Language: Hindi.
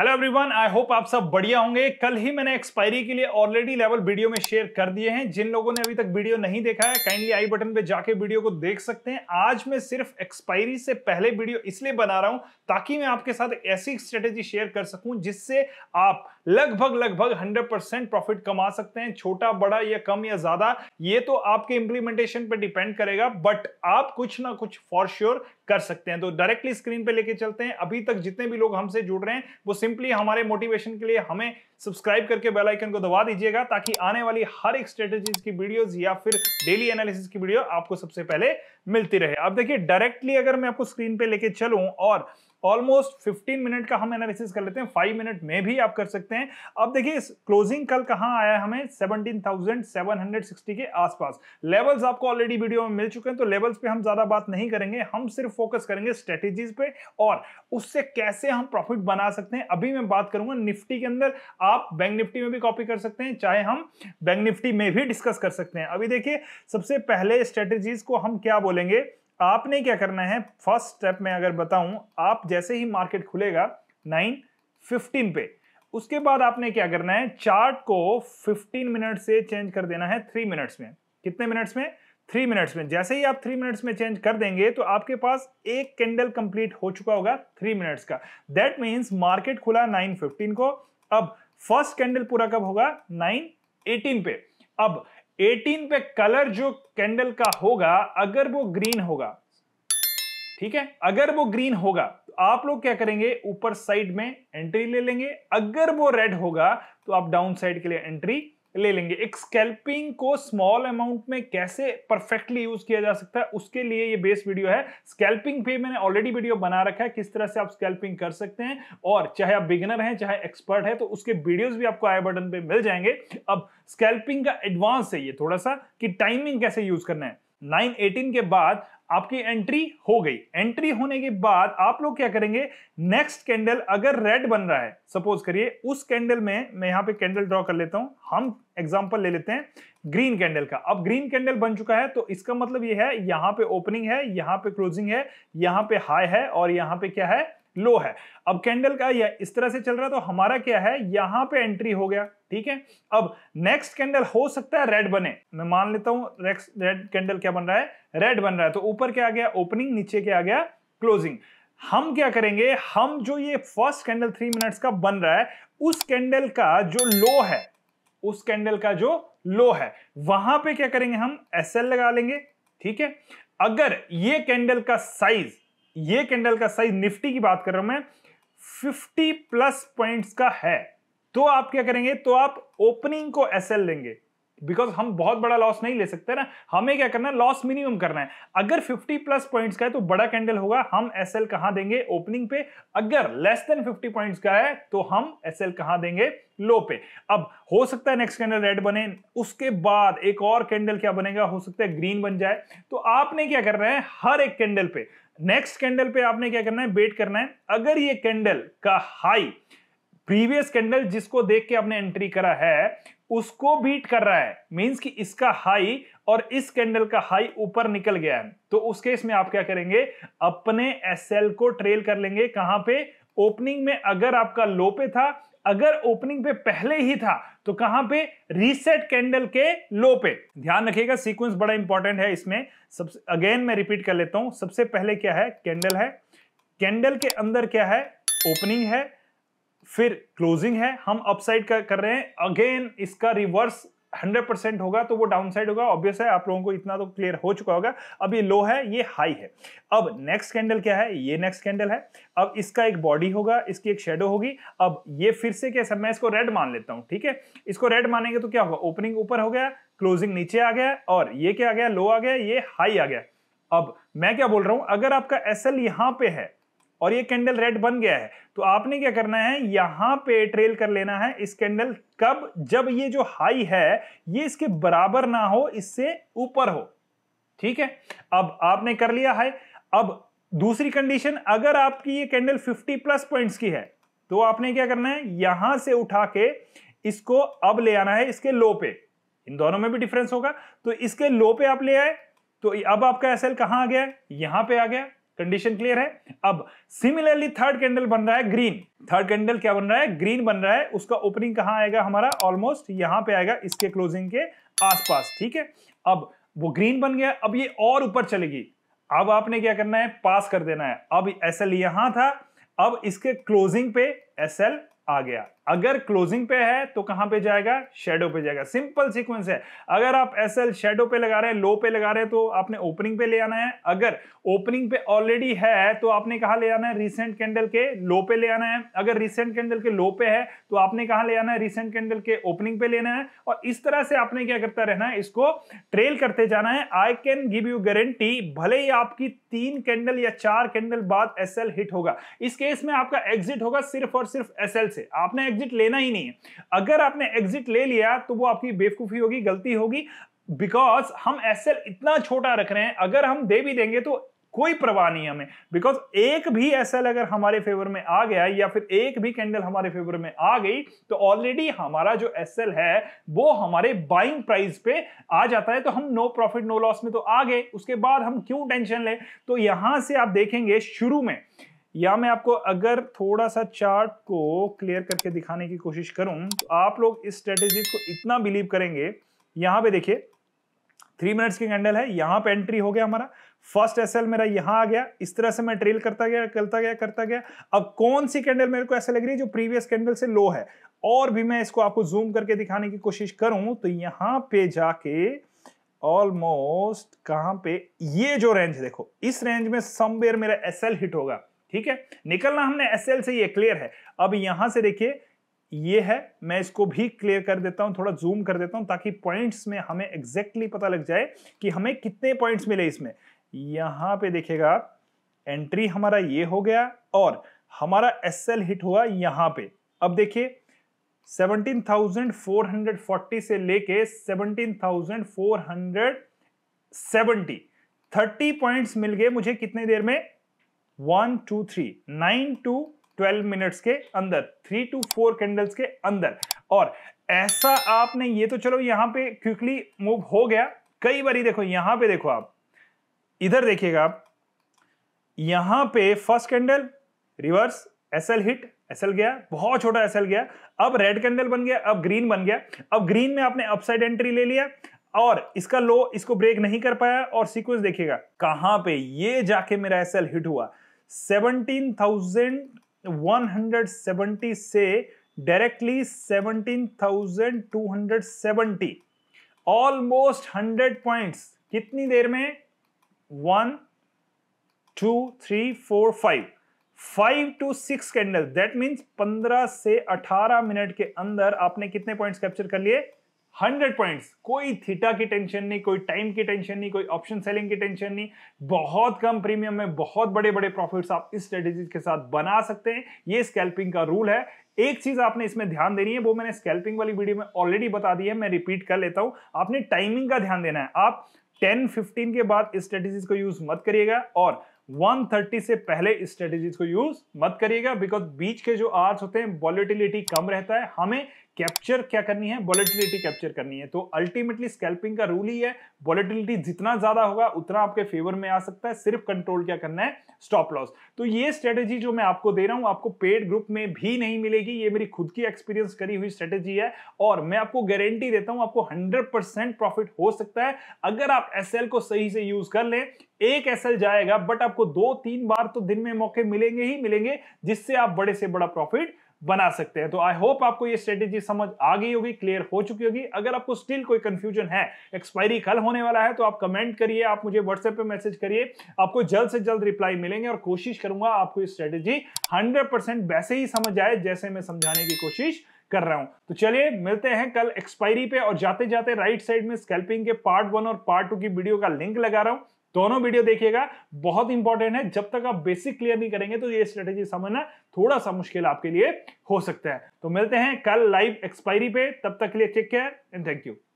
हेलो एवरीवन आई होप आप सब बढ़िया होंगे कल ही मैंने एक्सपायरी के लिए ऑलरेडी लेवल वीडियो में शेयर कर दिए हैं जिन लोगों ने अभी तक वीडियो नहीं देखा है काइंडली आई बटन पे जाके वीडियो को देख सकते हैं आज मैं सिर्फ एक्सपायरी से पहले वीडियो इसलिए बना रहा हूं ताकि मैं आपके साथ ऐसी स्ट्रेटेजी शेयर कर सकूं जिससे आप लगभग लगभग हंड्रेड प्रॉफिट कमा सकते हैं छोटा बड़ा या कम या ज्यादा ये तो आपके इंप्लीमेंटेशन पर डिपेंड करेगा बट आप कुछ ना कुछ फॉर श्योर कर सकते हैं तो डायरेक्टली स्क्रीन पे लेके चलते हैं अभी तक जितने भी लोग हमसे जुड़ रहे हैं वो सिंपली हमारे मोटिवेशन के लिए हमें सब्सक्राइब करके बेल आइकन को दबा दीजिएगा ताकि आने वाली हर एक स्ट्रेटेजी की वीडियोस या फिर डेली एनालिसिस की वीडियो आपको सबसे पहले मिलती रहे अब देखिए डायरेक्टली अगर मैं आपको स्क्रीन पे लेके चलूं और ऑलमोस्ट 15 मिनट का हम एनालिसिस कर लेते हैं 5 मिनट में भी आप कर सकते हैं अब देखिए क्लोजिंग कल कहां आया हमें 17,760 के आसपास लेवल्स आपको ऑलरेडी वीडियो में मिल चुके हैं तो लेवल्स पे हम ज्यादा बात नहीं करेंगे हम सिर्फ फोकस करेंगे स्ट्रेटेजीज पे और उससे कैसे हम प्रॉफिट बना सकते हैं अभी मैं बात करूंगा निफ्टी के अंदर आप बैंक निफ्टी में भी कॉपी कर सकते हैं चाहे हम बैंक निफ्टी में भी डिस्कस कर सकते हैं अभी देखिए सबसे पहले स्ट्रेटेजीज को हम क्या बोलेंगे आपने क्या करना है फर्स्ट स्टेप में अगर बताऊं आप जैसे ही मार्केट खुलेगा नाइन फिफ्टीन पे उसके बाद आपने क्या करना है चार्ट को 15 मिनट से चेंज कर देना है थ्री मिनट्स में कितने मिनट्स में थ्री मिनट्स में जैसे ही आप थ्री मिनट्स में चेंज कर देंगे तो आपके पास एक कैंडल कंप्लीट हो चुका होगा थ्री मिनट्स का दैट मीन्स मार्केट खुला 9:15 को अब फर्स्ट कैंडल पूरा कब होगा नाइन एटीन पे अब 18 पे कलर जो कैंडल का होगा अगर वो ग्रीन होगा ठीक है अगर वो ग्रीन होगा तो आप लोग क्या करेंगे ऊपर साइड में एंट्री ले लेंगे अगर वो रेड होगा तो आप डाउन साइड के लिए एंट्री ले लेंगे एक स्कैल्पिंग को स्मॉल अमाउंट में कैसे परफेक्टली यूज किया जा सकता है उसके लिए ये बेस वीडियो है स्कैल्पिंग पे मैंने ऑलरेडी वीडियो बना रखा है किस तरह से आप स्कैल्पिंग कर सकते हैं और चाहे आप बिगिनर हैं चाहे एक्सपर्ट है तो उसके वीडियोस भी आपको आई बटन पे मिल जाएंगे अब स्कैल्पिंग का एडवांस है ये थोड़ा सा कि टाइमिंग कैसे यूज करना है 918 के बाद आपकी एंट्री हो गई एंट्री होने के बाद आप लोग क्या करेंगे नेक्स्ट कैंडल अगर रेड बन रहा है सपोज करिए उस कैंडल में मैं यहां पे कैंडल ड्रॉ कर लेता हूं हम एग्जांपल ले लेते हैं ग्रीन कैंडल का अब ग्रीन कैंडल बन चुका है तो इसका मतलब ये यह है यहां पे ओपनिंग है यहां पे क्लोजिंग है यहां पे हाई है और यहां पे क्या है लो है अब कैंडल का या इस तरह से चल रहा है तो हमारा क्या है यहां पे एंट्री हो गया ठीक है अब नेक्स्ट कैंडल हो सकता है रेड बने मैं मान लेता हूं रेड कैंडल क्या बन रहा है रेड बन रहा है तो ऊपर क्या आ गया ओपनिंग नीचे क्या आ गया क्लोजिंग हम क्या करेंगे हम जो ये फर्स्ट कैंडल थ्री मिनट्स का बन रहा है उस कैंडल का जो लो है उस कैंडल का जो लो है वहां पे क्या करेंगे हम एस लगा लेंगे ठीक है अगर ये कैंडल का साइज ये कैंडल का साइज निफ्टी की बात कर रहा हूं मैं 50 प्लस पॉइंट्स का है तो आप क्या करेंगे तो आप ओपनिंग को एस लेंगे बिकॉज हम बहुत बड़ा लॉस नहीं ले सकते ना हमें क्या करना है लॉस मिनिमम करना है अगर 50 प्लस पॉइंट्स का है तो बड़ा कैंडल होगा हम एस एल कहां देंगे ओपनिंग पे अगर लेस देन 50 पॉइंट्स का है तो हम एस एल कहां देंगे लो पे अब हो सकता है नेक्स्ट कैंडल रेड बने उसके बाद एक और कैंडल क्या बनेगा हो सकता है ग्रीन बन जाए तो आपने क्या करना है हर एक कैंडल पे नेक्स्ट कैंडल पे आपने क्या करना है वेट करना है अगर ये कैंडल का हाई प्रीवियस कैंडल जिसको देख के आपने एंट्री करा है उसको बीट कर रहा है मींस कि इसका हाई और इस कैंडल का हाई ऊपर निकल गया है तो उस केस में आप क्या करेंगे अपने एसएल को ट्रेल कर लेंगे कहां पे ओपनिंग में अगर आपका लो पे था अगर ओपनिंग पे पहले ही था तो कहां पे रीसेट कैंडल के लो पे ध्यान रखिएगा सीक्वेंस बड़ा इंपॉर्टेंट है इसमें सबसे अगेन मैं रिपीट कर लेता हूं सबसे पहले क्या है कैंडल है कैंडल के अंदर क्या है ओपनिंग है फिर क्लोजिंग है हम अपसाइड कर, कर रहे हैं अगेन इसका रिवर्स हंड्रेड परसेंट होगा तो वो डाउन साइड होगा ऑब्वियस है आप लोगों को इतना तो क्लियर हो चुका होगा अब ये लो है ये हाई है अब नेक्स्ट कैंडल क्या है ये नेक्स्ट कैंडल है अब इसका एक बॉडी होगा इसकी एक शेडो होगी अब ये फिर से क्या मैं इसको रेड मान लेता हूं ठीक है इसको रेड मानेंगे तो क्या होगा ओपनिंग ऊपर हो गया क्लोजिंग नीचे आ गया और ये क्या आ गया लो आ गया ये हाई आ गया अब मैं क्या बोल रहा हूं अगर आपका एस एल यहां पर है और ये कैंडल रेड बन गया है तो आपने क्या करना है यहां पे ट्रेल कर लेना है इस कैंडल कब जब ये जो हाई है ये इसके बराबर ना हो इससे ऊपर हो ठीक है अब आपने कर लिया है अब दूसरी कंडीशन अगर आपकी ये कैंडल 50 प्लस पॉइंट्स की है तो आपने क्या करना है यहां से उठा के इसको अब ले आना है इसके लो पे इन दोनों में भी डिफरेंस होगा तो इसके लो पे आप ले आए तो अब आपका एसएल कहां आ गया यहां पे आ गया कंडीशन क्लियर है अब सिमिलरली थर्ड कैंडल बन रहा है ग्रीन थर्ड कैंडल क्या बन रहा है ग्रीन बन रहा है उसका ओपनिंग कहां आएगा हमारा ऑलमोस्ट यहां पे आएगा इसके क्लोजिंग के आसपास ठीक है अब वो ग्रीन बन गया अब ये और ऊपर चलेगी अब आपने क्या करना है पास कर देना है अब एस यहां था अब इसके क्लोजिंग पे एस आ गया अगर क्लोजिंग पे है तो कहां पे जाएगा शेडो पे जाएगा सिंपल सीक्वेंस है अगर आप एस एल शेडो पे लगा रहे हैं लो पे लगा रहे हैं तो आपने ओपनिंग पे ले आना है अगर ओपनिंग पे ऑलरेडी है तो आपने कहा ले आना है रिसेंट कैंडल के लो पे ले आना है अगर रिसेंट कैंडल के लो पे है तो आपने कहा ले आना है रिसेंट कैंडल के ओपनिंग पे लेना है और इस तरह से आपने क्या करता रहना है इसको ट्रेल करते जाना है I can give you guarantee भले ही आपकी तीन कैंडल या चार कैंडल बाद एस हिट होगा इस केस में आपका एग्जिट होगा सिर्फ और सिर्फ एस से आपने एग्जिट लेना ही नहीं है अगर आपने एग्जिट ले लिया तो वो आपकी बेवकूफी होगी गलती होगी बिकॉज हम एस इतना छोटा रख रहे हैं अगर हम दे भी देंगे तो कोई परवाह नहीं हमें बिकॉज एक भी एस अगर हमारे फेवर में आ गया या फिर एक भी कैंडल हमारे फेवर में आ गई तो ऑलरेडी हमारा जो एस है वो हमारे बाइंग प्राइस पे आ जाता है तो हम नो प्रॉफिट नो लॉस में तो आ गए उसके बाद हम क्यों टेंशन लें तो यहां से आप देखेंगे शुरू में या मैं आपको अगर थोड़ा सा चार्ट को क्लियर करके दिखाने की कोशिश करूं तो आप लोग इस स्ट्रेटेजी को इतना बिलीव करेंगे यहां पे देखिए थ्री मिनट्स की कैंडल है यहां पे एंट्री हो गया हमारा फर्स्ट एस मेरा यहां आ गया इस तरह से मैं ट्रेल करता गया करता गया करता गया अब कौन सी कैंडल मेरे को ऐसे लग रही है जो प्रीवियस कैंडल से लो है और भी मैं इसको आपको जूम करके दिखाने की कोशिश करूं तो यहां पे जाके ऑलमोस्ट कहां पे ये जो रेंज देखो इस रेंज में समवेयर मेरा एस हिट होगा ठीक है निकलना हमने एस एल से ये क्लियर है अब यहां से देखिए ये है मैं इसको भी क्लियर कर देता हूं थोड़ा जूम कर देता हूं ताकि पॉइंट्स में हमें एग्जैक्टली पता लग जाए कि हमें कितने पॉइंट्स मिले इसमें यहां पे देखिएगा एंट्री हमारा ये हो गया और हमारा एस एल हिट हुआ यहां पे अब देखिए 17,440 से लेके 17,470 30 पॉइंट्स मिल गए मुझे कितने देर में one two three nine two twelve minutes के अंदर थ्री टू फोर कैंडल्स के अंदर और ऐसा आपने ये तो चलो यहां पे क्विकली मूव हो गया कई बार देखो यहां पे देखो आप इधर देखिएगा आप यहां पे first candle reverse SL hit SL गया बहुत छोटा एसएल गया अब रेड कैंडल बन गया अब ग्रीन बन गया अब ग्रीन में आपने अपसाइड एंट्री ले लिया और इसका लो इसको ब्रेक नहीं कर पाया और सीक्वेंस देखिएगा कहां पे ये जाके मेरा एसएल हिट हुआ 17,170 से डायरेक्टली 17,270 ऑलमोस्ट 100 पॉइंट्स कितनी देर में one two three four five five two six candle that means पंद्रह से अठारह मिनट के अंदर आपने कितने पॉइंट्स कैप्चर कर लिए हंड्रेड पॉइंट्स कोई थीटा की टेंशन नहीं कोई टाइम की टेंशन नहीं कोई ऑप्शन सेलिंग की टेंशन नहीं बहुत कम प्रीमियम में बहुत बड़े बड़े प्रॉफिट्स आप इस स्ट्रेटेजी के साथ बना सकते हैं ये स्कैल्पिंग का रूल है एक चीज आपने इसमें ध्यान देनी है वो मैंने स्कैल्पिंग वाली वीडियो में ऑलरेडी बता दी है मैं रिपीट कर लेता हूं आपने टाइमिंग का ध्यान देना है आप 10 15 के बाद इस स्ट्रेटेजी को यूज मत करिएगा और 130 से पहले इस स्ट्रेटेजी को यूज मत करिएगा बिकॉज बीच के जो आर्स होते हैं वॉलिटिलिटी कम रहता है हमें कैप्चर क्या करनी है वॉलेटिलिटी कैप्चर करनी है तो अल्टीमेटली स्कैल्पिंग का रूल ही है वॉलेटिलिटी जितना ज्यादा होगा उतना आपके फेवर में आ सकता है सिर्फ कंट्रोल क्या करना है स्टॉप लॉस तो ये स्ट्रेटेजी जो मैं आपको दे रहा हूं आपको पेड ग्रुप में भी नहीं मिलेगी ये मेरी खुद की एक्सपीरियंस करी हुई स्ट्रेटेजी है और मैं आपको गारंटी देता हूं आपको हंड्रेड प्रॉफिट हो सकता है अगर आप एस को सही से यूज कर लें एक एस जाएगा बट आपको दो तीन बार तो दिन में मौके मिलेंगे ही मिलेंगे जिससे आप बड़े से बड़ा प्रॉफिट बना सकते हैं तो आई होप आपको ये स्ट्रेटेजी समझ आ गई होगी क्लियर हो चुकी होगी अगर आपको स्टिल कोई कंफ्यूजन है एक्सपायरी कल होने वाला है तो आप कमेंट करिए आप मुझे व्हाट्सएप पे मैसेज करिए आपको जल्द से जल्द रिप्लाई मिलेंगे और कोशिश करूंगा आपको ये स्ट्रेटेजी 100% वैसे ही समझ आए जैसे मैं समझाने की कोशिश कर रहा हूं तो चलिए मिलते हैं कल एक्सपायरी पे और जाते जाते राइट साइड में स्कैल्पिंग के पार्ट वन और पार्ट टू की वीडियो का लिंक लगा रहा हूं दोनों वीडियो देखिएगा बहुत इंपॉर्टेंट है जब तक आप बेसिक क्लियर नहीं करेंगे तो ये स्ट्रेटेजी समझना थोड़ा सा मुश्किल आपके लिए हो सकता है तो मिलते हैं कल लाइव एक्सपायरी पे तब तक के लिए check care and thank you